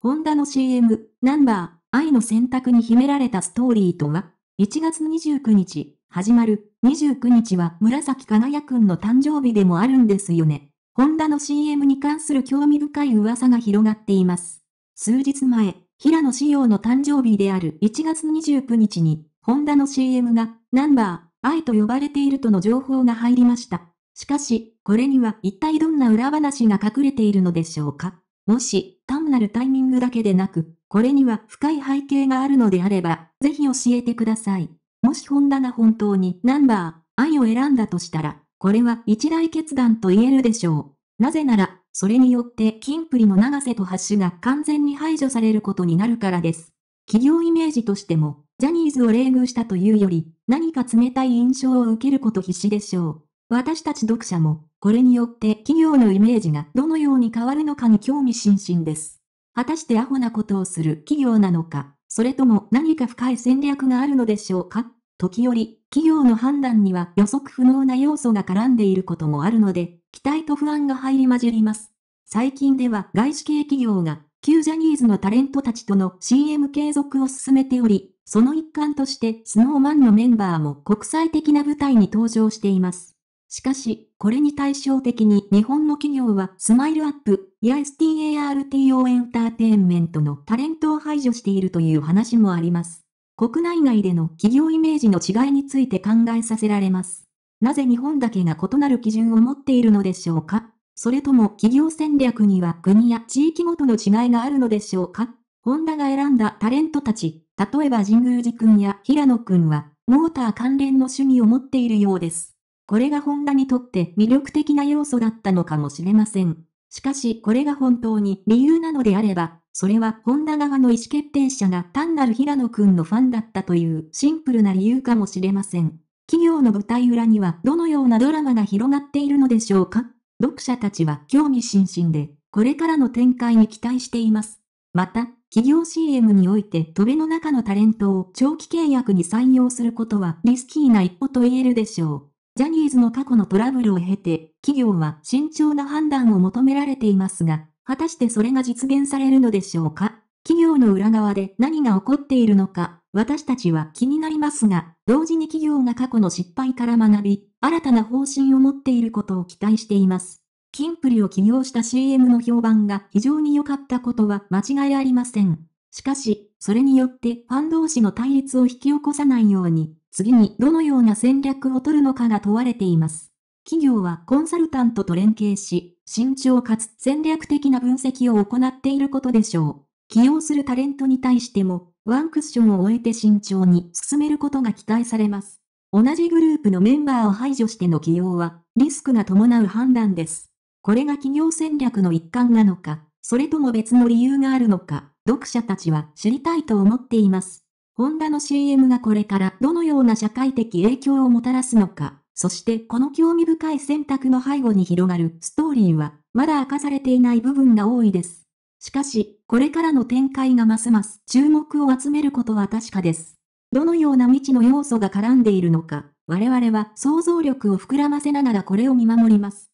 ホンダの CM、ナンバー、愛の選択に秘められたストーリーとは、1月29日、始まる、29日は紫輝くんの誕生日でもあるんですよね。ホンダの CM に関する興味深い噂が広がっています。数日前、平野紫耀の誕生日である1月29日に、ホンダの CM が、ナンバー、愛と呼ばれているとの情報が入りました。しかし、これには一体どんな裏話が隠れているのでしょうかもし、単なるタイミングだけでなく、これには深い背景があるのであれば、ぜひ教えてください。もしホンダが本当にナンバー、愛を選んだとしたら、これは一大決断と言えるでしょう。なぜなら、それによって金プリの長瀬とハッシュが完全に排除されることになるからです。企業イメージとしても、ジャニーズを冷遇したというより、何か冷たい印象を受けること必至でしょう。私たち読者も、これによって企業のイメージがどのように変わるのかに興味津々です。果たしてアホなことをする企業なのか、それとも何か深い戦略があるのでしょうか時折、企業の判断には予測不能な要素が絡んでいることもあるので、期待と不安が入り混じります。最近では外資系企業が旧ジャニーズのタレントたちとの CM 継続を進めており、その一環として Snowman のメンバーも国際的な舞台に登場しています。しかし、これに対照的に日本の企業はスマイルアップや STARTO エンターテインメントのタレントを排除しているという話もあります。国内外での企業イメージの違いについて考えさせられます。なぜ日本だけが異なる基準を持っているのでしょうかそれとも企業戦略には国や地域ごとの違いがあるのでしょうかホンダが選んだタレントたち、例えば神宮寺くんや平野くんは、モーター関連の趣味を持っているようです。これがホンダにとって魅力的な要素だったのかもしれません。しかしこれが本当に理由なのであれば、それはホンダ側の意思決定者が単なる平野くんのファンだったというシンプルな理由かもしれません。企業の舞台裏にはどのようなドラマが広がっているのでしょうか読者たちは興味津々で、これからの展開に期待しています。また、企業 CM においてトベの中のタレントを長期契約に採用することはリスキーな一歩と言えるでしょう。ジャニーズの過去のトラブルを経て、企業は慎重な判断を求められていますが、果たしてそれが実現されるのでしょうか企業の裏側で何が起こっているのか、私たちは気になりますが、同時に企業が過去の失敗から学び、新たな方針を持っていることを期待しています。キンプリを起業した CM の評判が非常に良かったことは間違いありません。しかし、それによってファン同士の対立を引き起こさないように、次にどのような戦略を取るのかが問われています。企業はコンサルタントと連携し、慎重かつ戦略的な分析を行っていることでしょう。起用するタレントに対しても、ワンクッションを終えて慎重に進めることが期待されます。同じグループのメンバーを排除しての起用は、リスクが伴う判断です。これが企業戦略の一環なのか、それとも別の理由があるのか。読者たちは知りたいと思っています。ホンダの CM がこれからどのような社会的影響をもたらすのか、そしてこの興味深い選択の背後に広がるストーリーは、まだ明かされていない部分が多いです。しかし、これからの展開がますます注目を集めることは確かです。どのような未知の要素が絡んでいるのか、我々は想像力を膨らませながらこれを見守ります。